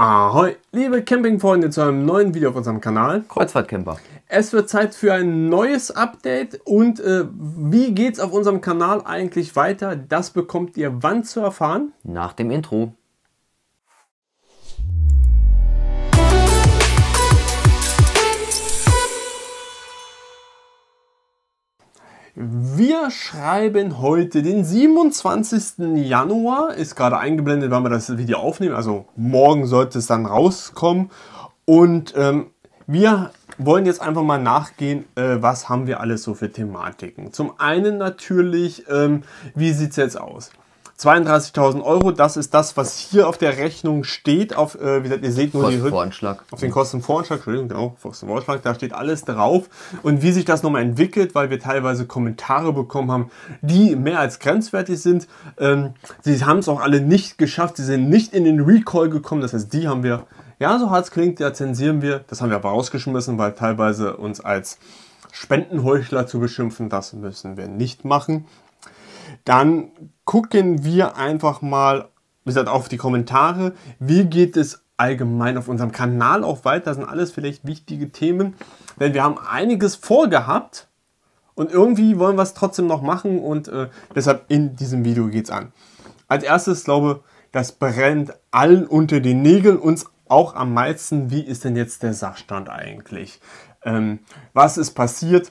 Ahoi, liebe Campingfreunde, zu einem neuen Video auf unserem Kanal. Kreuzfahrtcamper. Es wird Zeit für ein neues Update und äh, wie geht's auf unserem Kanal eigentlich weiter? Das bekommt ihr wann zu erfahren? Nach dem Intro. Wir schreiben heute den 27. Januar, ist gerade eingeblendet, wann wir das Video aufnehmen, also morgen sollte es dann rauskommen. Und ähm, wir wollen jetzt einfach mal nachgehen, äh, was haben wir alles so für Thematiken. Zum einen natürlich, ähm, wie sieht es jetzt aus? 32.000 Euro, das ist das, was hier auf der Rechnung steht. Auf, äh, wie gesagt, ihr seht nur die die Auf den Kostenvoranschlag, Entschuldigung, genau, Kostenvoranschlag, da steht alles drauf. Und wie sich das nochmal entwickelt, weil wir teilweise Kommentare bekommen haben, die mehr als grenzwertig sind. Ähm, sie haben es auch alle nicht geschafft, sie sind nicht in den Recall gekommen, das heißt, die haben wir, ja, so hart es klingt, ja, zensieren wir. Das haben wir aber rausgeschmissen, weil teilweise uns als Spendenheuchler zu beschimpfen, das müssen wir nicht machen dann gucken wir einfach mal, wie gesagt, auf die Kommentare. Wie geht es allgemein auf unserem Kanal auch weiter? Das sind alles vielleicht wichtige Themen, denn wir haben einiges vorgehabt und irgendwie wollen wir es trotzdem noch machen und äh, deshalb in diesem Video geht es an. Als erstes glaube das brennt allen unter den Nägeln, uns auch am meisten, wie ist denn jetzt der Sachstand eigentlich? Ähm, was ist passiert?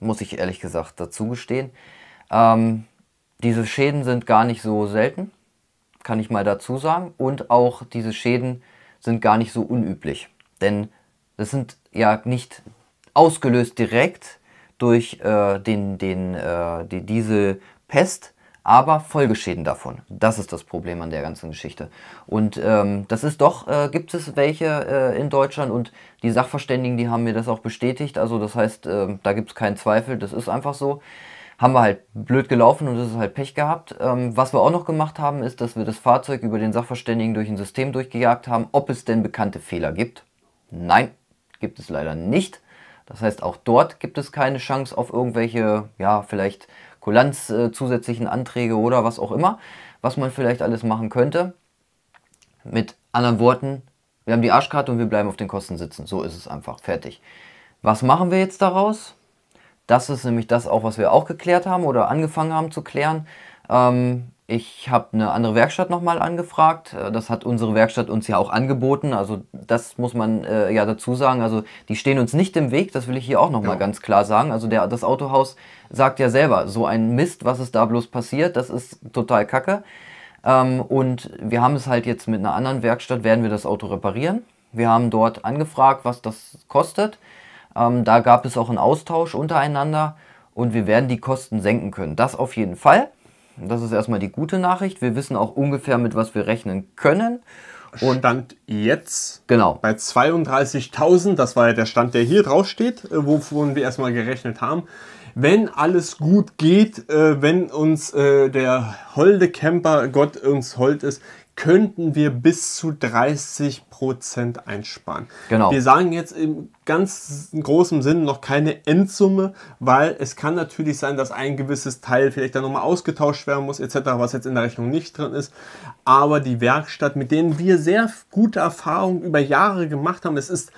muss ich ehrlich gesagt dazu gestehen. Ähm, diese Schäden sind gar nicht so selten, kann ich mal dazu sagen. Und auch diese Schäden sind gar nicht so unüblich. Denn das sind ja nicht ausgelöst direkt durch äh, den, den, äh, die, diese Pest, aber Folgeschäden davon. Das ist das Problem an der ganzen Geschichte. Und ähm, das ist doch, äh, gibt es welche äh, in Deutschland und die Sachverständigen, die haben mir das auch bestätigt. Also das heißt, äh, da gibt es keinen Zweifel, das ist einfach so. Haben wir halt blöd gelaufen und es ist halt Pech gehabt. Ähm, was wir auch noch gemacht haben, ist, dass wir das Fahrzeug über den Sachverständigen durch ein System durchgejagt haben, ob es denn bekannte Fehler gibt. Nein, gibt es leider nicht. Das heißt, auch dort gibt es keine Chance auf irgendwelche, ja, vielleicht Kulanz, äh, zusätzlichen Anträge oder was auch immer, was man vielleicht alles machen könnte. Mit anderen Worten, wir haben die Arschkarte und wir bleiben auf den Kosten sitzen. So ist es einfach. Fertig. Was machen wir jetzt daraus? Das ist nämlich das auch, was wir auch geklärt haben oder angefangen haben zu klären. Ähm, ich habe eine andere Werkstatt nochmal angefragt. Äh, das hat unsere Werkstatt uns ja auch angeboten. Also das muss man äh, ja dazu sagen. Also die stehen uns nicht im Weg. Das will ich hier auch nochmal ja. ganz klar sagen. Also der, das Autohaus sagt ja selber, so ein Mist, was ist da bloß passiert, das ist total kacke. Ähm, und wir haben es halt jetzt mit einer anderen Werkstatt, werden wir das Auto reparieren. Wir haben dort angefragt, was das kostet. Ähm, da gab es auch einen Austausch untereinander und wir werden die Kosten senken können. Das auf jeden Fall. Das ist erstmal die gute Nachricht. Wir wissen auch ungefähr, mit was wir rechnen können. Und Stand jetzt genau. bei 32.000, das war ja der Stand, der hier draufsteht, äh, wovon wir erstmal gerechnet haben. Wenn alles gut geht, äh, wenn uns äh, der holde Camper, Gott uns hold ist, könnten wir bis zu 30 Prozent einsparen. Genau. Wir sagen jetzt im ganz großen Sinn noch keine Endsumme, weil es kann natürlich sein, dass ein gewisses Teil vielleicht dann nochmal ausgetauscht werden muss, etc., was jetzt in der Rechnung nicht drin ist. Aber die Werkstatt, mit denen wir sehr gute Erfahrungen über Jahre gemacht haben, es ist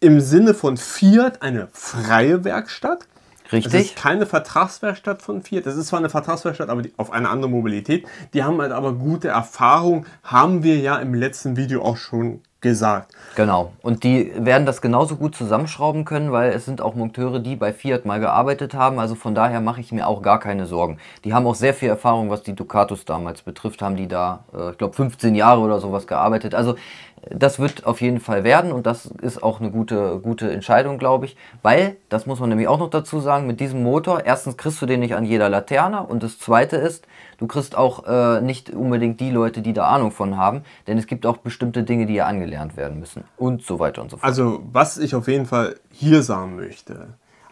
im Sinne von Fiat eine freie Werkstatt. Richtig. Das ist keine Vertragswerkstatt von Fiat. Das ist zwar eine Vertragswerkstatt, aber auf eine andere Mobilität. Die haben halt aber gute Erfahrung, haben wir ja im letzten Video auch schon gesagt. Genau. Und die werden das genauso gut zusammenschrauben können, weil es sind auch Monteure, die bei Fiat mal gearbeitet haben. Also von daher mache ich mir auch gar keine Sorgen. Die haben auch sehr viel Erfahrung, was die Ducatus damals betrifft, haben die da, äh, ich glaube, 15 Jahre oder sowas gearbeitet. Also das wird auf jeden Fall werden und das ist auch eine gute, gute Entscheidung, glaube ich, weil, das muss man nämlich auch noch dazu sagen, mit diesem Motor, erstens kriegst du den nicht an jeder Laterne und das Zweite ist, du kriegst auch äh, nicht unbedingt die Leute, die da Ahnung von haben, denn es gibt auch bestimmte Dinge, die ja angelernt werden müssen und so weiter und so fort. Also was ich auf jeden Fall hier sagen möchte,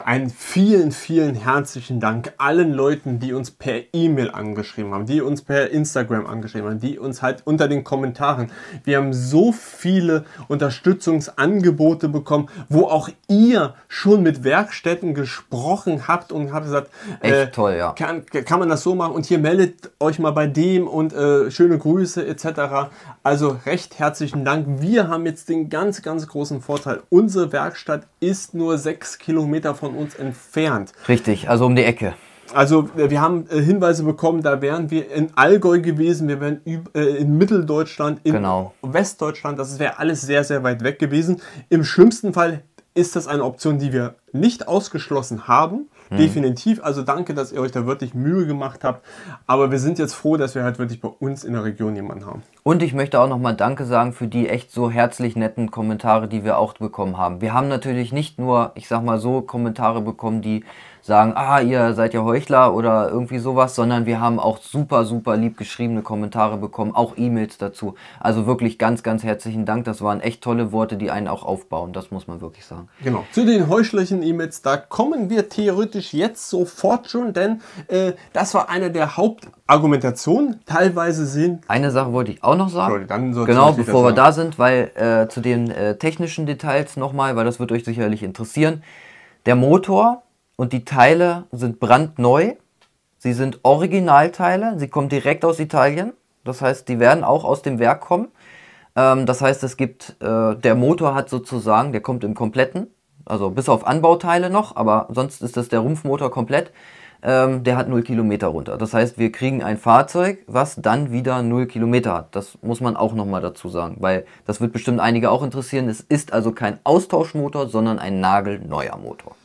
einen vielen, vielen herzlichen Dank allen Leuten, die uns per E-Mail angeschrieben haben, die uns per Instagram angeschrieben haben, die uns halt unter den Kommentaren. Wir haben so viele Unterstützungsangebote bekommen, wo auch ihr schon mit Werkstätten gesprochen habt und habt gesagt, äh, echt äh, toll, ja. Kann, kann man das so machen und hier meldet euch mal bei dem und äh, schöne Grüße etc. Also recht herzlichen Dank. Wir haben jetzt den ganz, ganz großen Vorteil. Unsere Werkstatt ist nur sechs Kilometer von von uns entfernt. Richtig, also um die Ecke. Also äh, wir haben äh, Hinweise bekommen, da wären wir in Allgäu gewesen, wir wären äh, in Mitteldeutschland, in genau. Westdeutschland, das wäre alles sehr, sehr weit weg gewesen. Im schlimmsten Fall ist das eine Option, die wir nicht ausgeschlossen haben. Hm. Definitiv. Also danke, dass ihr euch da wirklich Mühe gemacht habt. Aber wir sind jetzt froh, dass wir halt wirklich bei uns in der Region jemanden haben. Und ich möchte auch nochmal Danke sagen für die echt so herzlich netten Kommentare, die wir auch bekommen haben. Wir haben natürlich nicht nur, ich sag mal so, Kommentare bekommen, die sagen, ah, ihr seid ja Heuchler oder irgendwie sowas, sondern wir haben auch super, super lieb geschriebene Kommentare bekommen, auch E-Mails dazu. Also wirklich ganz, ganz herzlichen Dank. Das waren echt tolle Worte, die einen auch aufbauen. Das muss man wirklich sagen. Genau. Zu den heuchlerischen E-Mails, da kommen wir theoretisch jetzt sofort schon, denn äh, das war einer der Hauptargumentationen. Teilweise sind. Eine Sache wollte ich auch noch sagen. Sorry, genau, bevor wir da sind, weil äh, zu den äh, technischen Details nochmal, weil das wird euch sicherlich interessieren. Der Motor und die Teile sind brandneu. Sie sind Originalteile, sie kommen direkt aus Italien. Das heißt, die werden auch aus dem Werk kommen. Ähm, das heißt, es gibt, äh, der Motor hat sozusagen, der kommt im kompletten, also bis auf Anbauteile noch, aber sonst ist das der Rumpfmotor komplett. Ähm, der hat 0 Kilometer runter. Das heißt, wir kriegen ein Fahrzeug, was dann wieder 0 Kilometer hat. Das muss man auch nochmal dazu sagen, weil das wird bestimmt einige auch interessieren. Es ist also kein Austauschmotor, sondern ein nagelneuer Motor.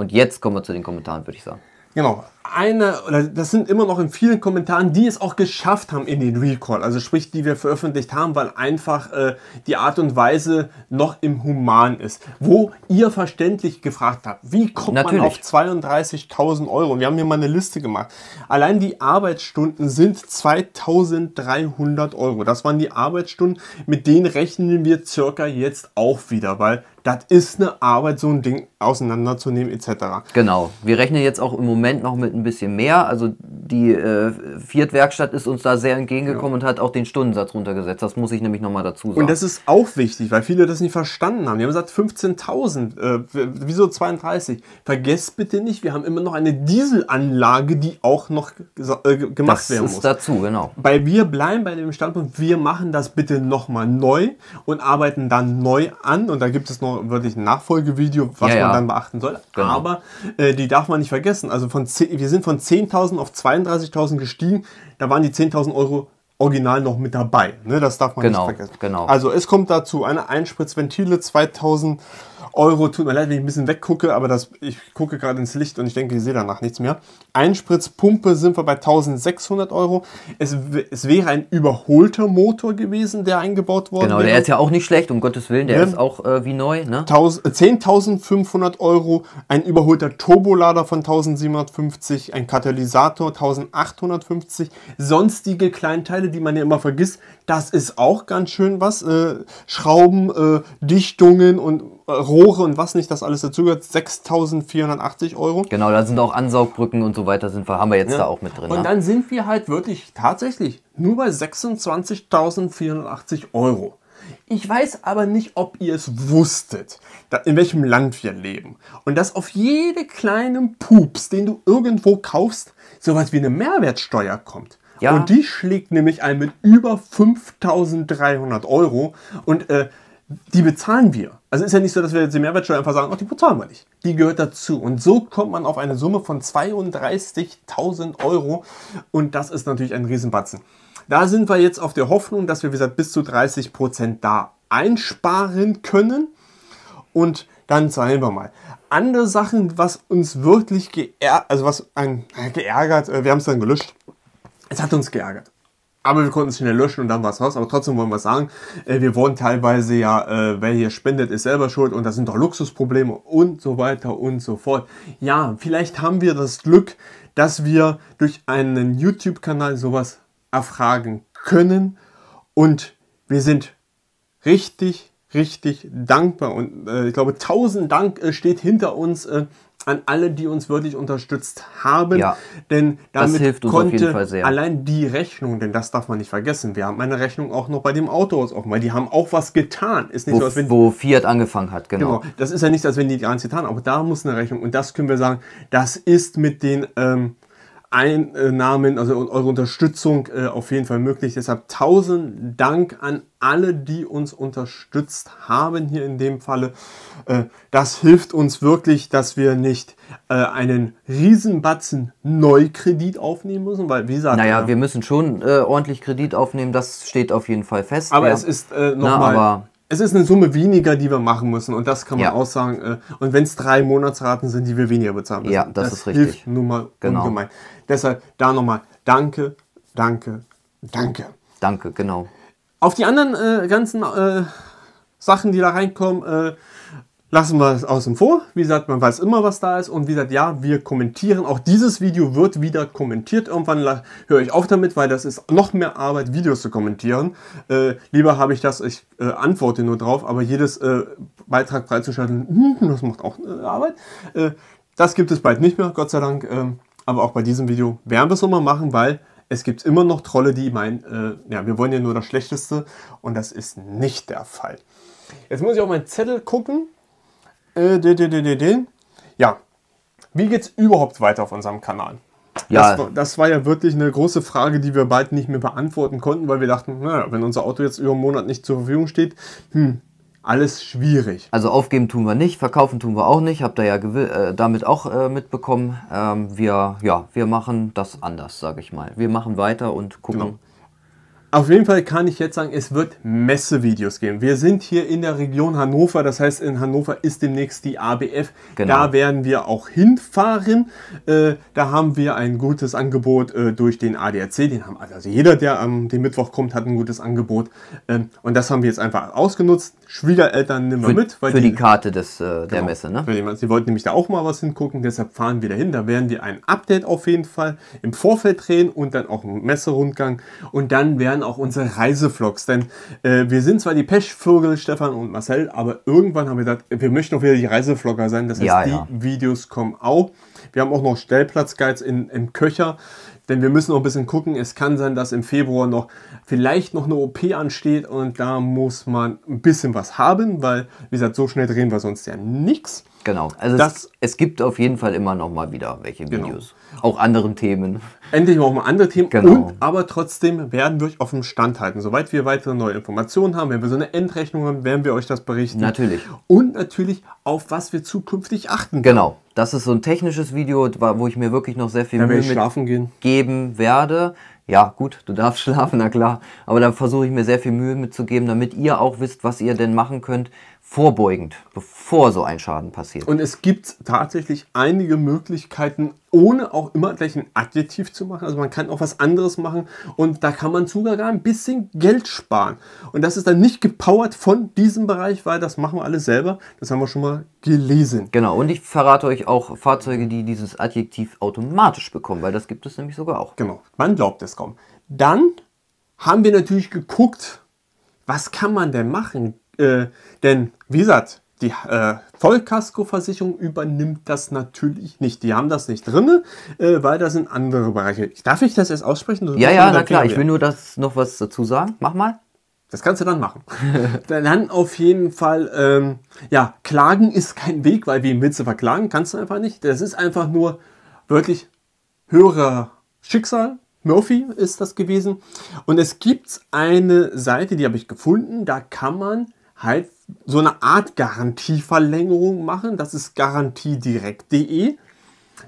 Und jetzt kommen wir zu den Kommentaren, würde ich sagen. Genau einer, oder das sind immer noch in vielen Kommentaren, die es auch geschafft haben in den Recall, also sprich, die wir veröffentlicht haben, weil einfach äh, die Art und Weise noch im Human ist. Wo ihr verständlich gefragt habt, wie kommt Natürlich. man auf 32.000 Euro? Wir haben hier mal eine Liste gemacht. Allein die Arbeitsstunden sind 2.300 Euro. Das waren die Arbeitsstunden, mit denen rechnen wir circa jetzt auch wieder, weil das ist eine Arbeit, so ein Ding auseinanderzunehmen etc. Genau. Wir rechnen jetzt auch im Moment noch mit ein bisschen mehr. Also die äh, Viertwerkstatt ist uns da sehr entgegengekommen ja. und hat auch den Stundensatz runtergesetzt. Das muss ich nämlich nochmal dazu sagen. Und das ist auch wichtig, weil viele das nicht verstanden haben. Die haben gesagt 15.000, äh, wieso 32? Vergesst bitte nicht, wir haben immer noch eine Dieselanlage, die auch noch äh, gemacht das werden muss. Das ist dazu, genau. Weil wir bleiben bei dem Standpunkt, wir machen das bitte nochmal neu und arbeiten dann neu an. Und da gibt es noch wirklich ein Nachfolgevideo, was ja, ja. man dann beachten soll. Genau. Aber äh, die darf man nicht vergessen. Also von 10, die sind von 10.000 auf 32.000 gestiegen. Da waren die 10.000 Euro original noch mit dabei. Ne, das darf man genau, nicht vergessen. Genau. Also es kommt dazu eine Einspritzventile 2000 Euro. Tut mir leid, wenn ich ein bisschen weggucke, aber das, ich gucke gerade ins Licht und ich denke, ich sehe danach nichts mehr. Einspritzpumpe sind wir bei 1600 Euro. Es, es wäre ein überholter Motor gewesen, der eingebaut worden genau, wäre. Genau, der ist ja auch nicht schlecht, um Gottes Willen, der ja. Ne? ist auch äh, wie neu. Ne? 10.500 äh, Euro, ein überholter Turbolader von 1750, ein Katalysator 1850, sonstige Kleinteile, die man ja immer vergisst. Das ist auch ganz schön was. Äh, Schrauben, äh, Dichtungen und Rohre und was nicht, das alles dazugehört, 6.480 Euro. Genau, da sind auch Ansaugbrücken und so weiter, sind haben wir jetzt ja. da auch mit drin. Und ne? dann sind wir halt wirklich tatsächlich nur bei 26.480 Euro. Ich weiß aber nicht, ob ihr es wusstet, in welchem Land wir leben. Und dass auf jede kleinen Pups, den du irgendwo kaufst, sowas wie eine Mehrwertsteuer kommt. Ja. Und die schlägt nämlich ein mit über 5300 Euro. Und äh, die bezahlen wir. Also ist ja nicht so, dass wir jetzt die Mehrwertsteuer einfach sagen, ach, die bezahlen wir nicht. Die gehört dazu. Und so kommt man auf eine Summe von 32.000 Euro. Und das ist natürlich ein Riesenbatzen. Da sind wir jetzt auf der Hoffnung, dass wir, wie gesagt, bis zu 30 da einsparen können. Und dann zahlen wir mal. Andere Sachen, was uns wirklich geärgert, also was ein, geärgert, äh, wir haben es dann gelöscht. Es hat uns geärgert aber wir konnten es schnell löschen und dann war es raus. Aber trotzdem wollen äh, wir sagen, wir wurden teilweise ja, äh, wer hier spendet, ist selber schuld und das sind doch Luxusprobleme und so weiter und so fort. Ja, vielleicht haben wir das Glück, dass wir durch einen YouTube-Kanal sowas erfragen können und wir sind richtig, richtig dankbar und äh, ich glaube, tausend Dank steht hinter uns an alle, die uns wirklich unterstützt haben. Ja, denn damit konnte allein die Rechnung, denn das darf man nicht vergessen, wir haben eine Rechnung auch noch bei dem Autohaus offen, weil die haben auch was getan. Ist nicht wo, so, als wenn, wo Fiat angefangen hat, genau. genau. Das ist ja nicht, als wenn die gar nichts getan haben, aber da muss eine Rechnung und das können wir sagen, das ist mit den... Ähm, Einnahmen, äh, also eure Unterstützung äh, auf jeden Fall möglich. Deshalb tausend Dank an alle, die uns unterstützt haben hier in dem Falle. Äh, das hilft uns wirklich, dass wir nicht äh, einen Riesenbatzen Neukredit aufnehmen müssen, weil wie gesagt... Naja, ja, wir müssen schon äh, ordentlich Kredit aufnehmen, das steht auf jeden Fall fest. Aber ja. es ist äh, nochmal es ist eine Summe weniger, die wir machen müssen. Und das kann man ja. auch sagen. Äh, und wenn es drei Monatsraten sind, die wir weniger bezahlen müssen. Ja, das, das ist hilft richtig. Nun mal genau. ungemein. Deshalb da nochmal Danke, Danke, Danke. Danke, genau. Auf die anderen äh, ganzen äh, Sachen, die da reinkommen, äh, lassen wir es außen vor. Wie gesagt, man weiß immer, was da ist. Und wie gesagt, ja, wir kommentieren. Auch dieses Video wird wieder kommentiert. Irgendwann höre ich auf damit, weil das ist noch mehr Arbeit, Videos zu kommentieren. Äh, lieber habe ich das, ich äh, antworte nur drauf, aber jedes äh, Beitrag freizuschalten, hm, das macht auch äh, Arbeit. Äh, das gibt es bald nicht mehr, Gott sei Dank. Ähm, aber auch bei diesem Video werden wir es nochmal machen, weil es gibt immer noch Trolle, die meinen, äh, ja, wir wollen ja nur das Schlechteste. Und das ist nicht der Fall. Jetzt muss ich auf meinen Zettel gucken. Äh, ja, wie geht es überhaupt weiter auf unserem Kanal? Ja. Das, war, das war ja wirklich eine große Frage, die wir bald nicht mehr beantworten konnten, weil wir dachten, naja, wenn unser Auto jetzt über einen Monat nicht zur Verfügung steht, hm, alles schwierig. Also aufgeben tun wir nicht, verkaufen tun wir auch nicht, habt ihr ja äh, damit auch äh, mitbekommen. Ähm, wir, ja, wir machen das anders, sage ich mal. Wir machen weiter und gucken. Genau. Auf jeden Fall kann ich jetzt sagen, es wird Messevideos geben. Wir sind hier in der Region Hannover, das heißt, in Hannover ist demnächst die ABF. Genau. Da werden wir auch hinfahren. Äh, da haben wir ein gutes Angebot äh, durch den ADAC. Den haben, also jeder, der am ähm, Mittwoch kommt, hat ein gutes Angebot. Ähm, und das haben wir jetzt einfach ausgenutzt. Schwiegereltern nehmen wir für, mit. für die, die, Karte des, äh, der genau. Messe, ne? Die, sie wollten nämlich da auch mal was hingucken, deshalb fahren wir da hin. Da werden wir ein Update auf jeden Fall im Vorfeld drehen und dann auch einen Messerundgang. Und dann werden werden auch unsere Reisevlogs. Denn äh, wir sind zwar die Pechvögel, Stefan und Marcel, aber irgendwann haben wir gesagt, wir möchten auch wieder die Reisevlogger sein. Das heißt, ja, ja. die Videos kommen auch. Wir haben auch noch Stellplatzguides in, im Köcher. Denn wir müssen noch ein bisschen gucken. Es kann sein, dass im Februar noch vielleicht noch eine OP ansteht und da muss man ein bisschen was haben, weil, wie gesagt, so schnell drehen wir sonst ja nichts. Genau. Also es, es, gibt auf jeden Fall immer noch mal wieder welche genau. Videos. Genau. Auch anderen Themen. Endlich auch mal andere Themen. Genau. Und, aber trotzdem werden wir euch auf dem Stand halten. Soweit wir weitere neue Informationen haben, wenn wir so eine Endrechnung haben, werden wir euch das berichten. Natürlich. Und natürlich, auf was wir zukünftig achten. Genau. Das ist so ein technisches Video, wo ich mir wirklich noch sehr viel ja, Mühe schlafen gehen. geben werde. Ja, gut, du darfst schlafen, na klar. Aber da versuche ich mir sehr viel Mühe mitzugeben, damit ihr auch wisst, was ihr denn machen könnt, vorbeugend, bevor so ein Schaden passiert. Und es gibt tatsächlich einige Möglichkeiten, ohne auch immer gleich ein Adjektiv zu machen. Also man kann auch was anderes machen und da kann man sogar ein bisschen Geld sparen. Und das ist dann nicht gepowert von diesem Bereich, weil das machen wir alle selber. Das haben wir schon mal gelesen. Genau, und ich verrate euch auch Fahrzeuge, die dieses Adjektiv automatisch bekommen, weil das gibt es nämlich sogar auch. Genau, man glaubt es kaum. Dann haben wir natürlich geguckt, was kann man denn machen? Äh, denn, wie gesagt, die äh, Vollkaskoversicherung übernimmt das natürlich nicht. Die haben das nicht drin, äh, weil das sind andere Bereiche. Darf ich das jetzt aussprechen? ja, ja, na klar. Ich will nur das noch was dazu sagen. Mach mal. Das kannst du dann machen. dann auf jeden Fall, ähm, ja, klagen ist kein Weg, weil wie willst du verklagen? Kannst du einfach nicht. Das ist einfach nur wirklich höherer Schicksal. Murphy ist das gewesen. Und es gibt eine Seite, die habe ich gefunden, da kann man halt so eine Art Garantieverlängerung machen. Das ist garantiedirekt.de.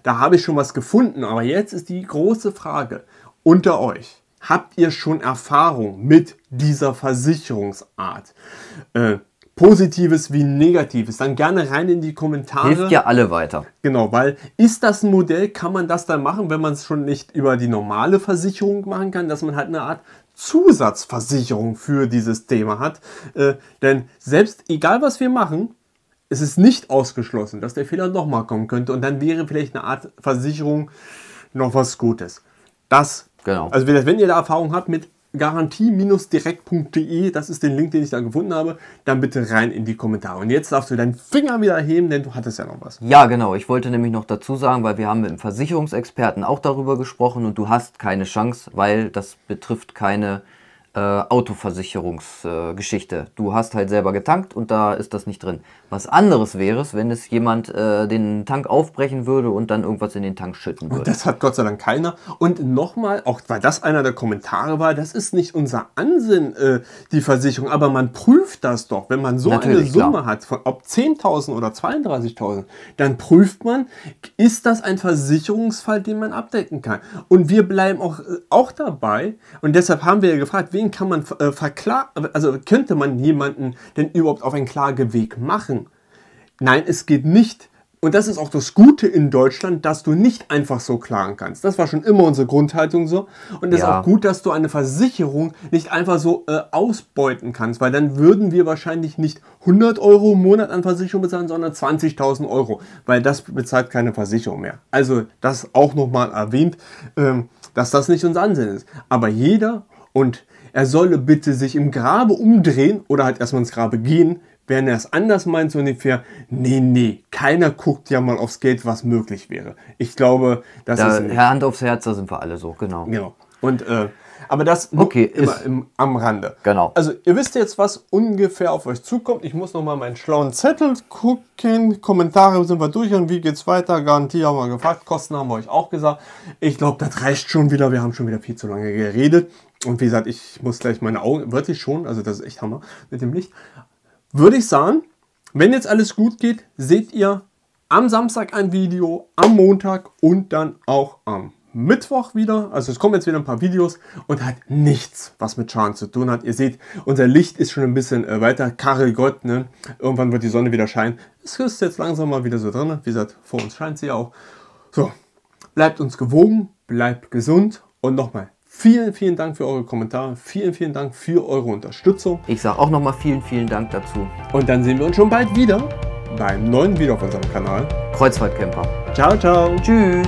Da habe ich schon was gefunden, aber jetzt ist die große Frage unter euch. Habt ihr schon Erfahrung mit dieser Versicherungsart? Äh, Positives wie Negatives, dann gerne rein in die Kommentare. Hilft ja alle weiter. Genau, weil ist das ein Modell, kann man das dann machen, wenn man es schon nicht über die normale Versicherung machen kann, dass man halt eine Art Zusatzversicherung für dieses Thema hat. Äh, denn selbst egal was wir machen, es ist nicht ausgeschlossen, dass der Fehler nochmal kommen könnte und dann wäre vielleicht eine Art Versicherung noch was Gutes. Das, genau. also wenn ihr da Erfahrung habt mit garantie-direkt.de, das ist den Link, den ich da gefunden habe, dann bitte rein in die Kommentare. Und jetzt darfst du deinen Finger wieder heben, denn du hattest ja noch was. Ja, genau. Ich wollte nämlich noch dazu sagen, weil wir haben mit dem Versicherungsexperten auch darüber gesprochen und du hast keine Chance, weil das betrifft keine äh, Autoversicherungsgeschichte. Äh, du hast halt selber getankt und da ist das nicht drin. Was anderes wäre es, wenn es jemand äh, den Tank aufbrechen würde und dann irgendwas in den Tank schütten würde. Und das hat Gott sei Dank keiner. Und nochmal, auch weil das einer der Kommentare war, das ist nicht unser Ansinn, äh, die Versicherung, aber man prüft das doch. Wenn man so Natürlich, eine Summe klar. hat, von, ob 10.000 oder 32.000, dann prüft man, ist das ein Versicherungsfall, den man abdecken kann. Und wir bleiben auch, äh, auch dabei und deshalb haben wir ja gefragt, wen wen kann man äh, verklagen, also könnte man jemanden denn überhaupt auf einen Klageweg machen? Nein, es geht nicht. Und das ist auch das Gute in Deutschland, dass du nicht einfach so klagen kannst. Das war schon immer unsere Grundhaltung so. Und es ja. ist auch gut, dass du eine Versicherung nicht einfach so äh, ausbeuten kannst, weil dann würden wir wahrscheinlich nicht 100 Euro im Monat an Versicherung bezahlen, sondern 20.000 Euro, weil das bezahlt keine Versicherung mehr. Also das auch nochmal erwähnt, ähm, dass das nicht unser Ansinnen ist. Aber jeder und er solle bitte sich im Grabe umdrehen oder halt erstmal ins Grabe gehen, wenn er es anders meint, so ungefähr, nee, nee, keiner guckt ja mal aufs Geld, was möglich wäre. Ich glaube, das da, ist. Nicht. Hand aufs Herz, da sind wir alle so, genau. Genau. Und, äh, aber das okay, immer ist, im, am Rande. Genau. Also, ihr wisst jetzt, was ungefähr auf euch zukommt. Ich muss nochmal meinen schlauen Zettel gucken. Kommentare sind wir durch und wie geht's weiter? Garantie haben wir gefragt. Kosten haben wir euch auch gesagt. Ich glaube, das reicht schon wieder. Wir haben schon wieder viel zu lange geredet. Und wie gesagt, ich muss gleich meine Augen, wirklich schon, also das ist echt Hammer mit dem Licht. Würde ich sagen, wenn jetzt alles gut geht, seht ihr am Samstag ein Video, am Montag und dann auch am Mittwoch wieder. Also es kommen jetzt wieder ein paar Videos und hat nichts, was mit Schaden zu tun hat. Ihr seht, unser Licht ist schon ein bisschen äh, weiter. Karel Gott, ne? Irgendwann wird die Sonne wieder scheinen. Es ist jetzt langsam mal wieder so drin. Wie gesagt, vor uns scheint sie auch. So, bleibt uns gewogen, bleibt gesund und nochmal Vielen, vielen Dank für eure Kommentare. Vielen, vielen Dank für eure Unterstützung. Ich sage auch nochmal vielen, vielen Dank dazu. Und dann sehen wir uns schon bald wieder beim neuen Video auf unserem Kanal. Kreuzfahrtcamper. Ciao, ciao. Tschüss.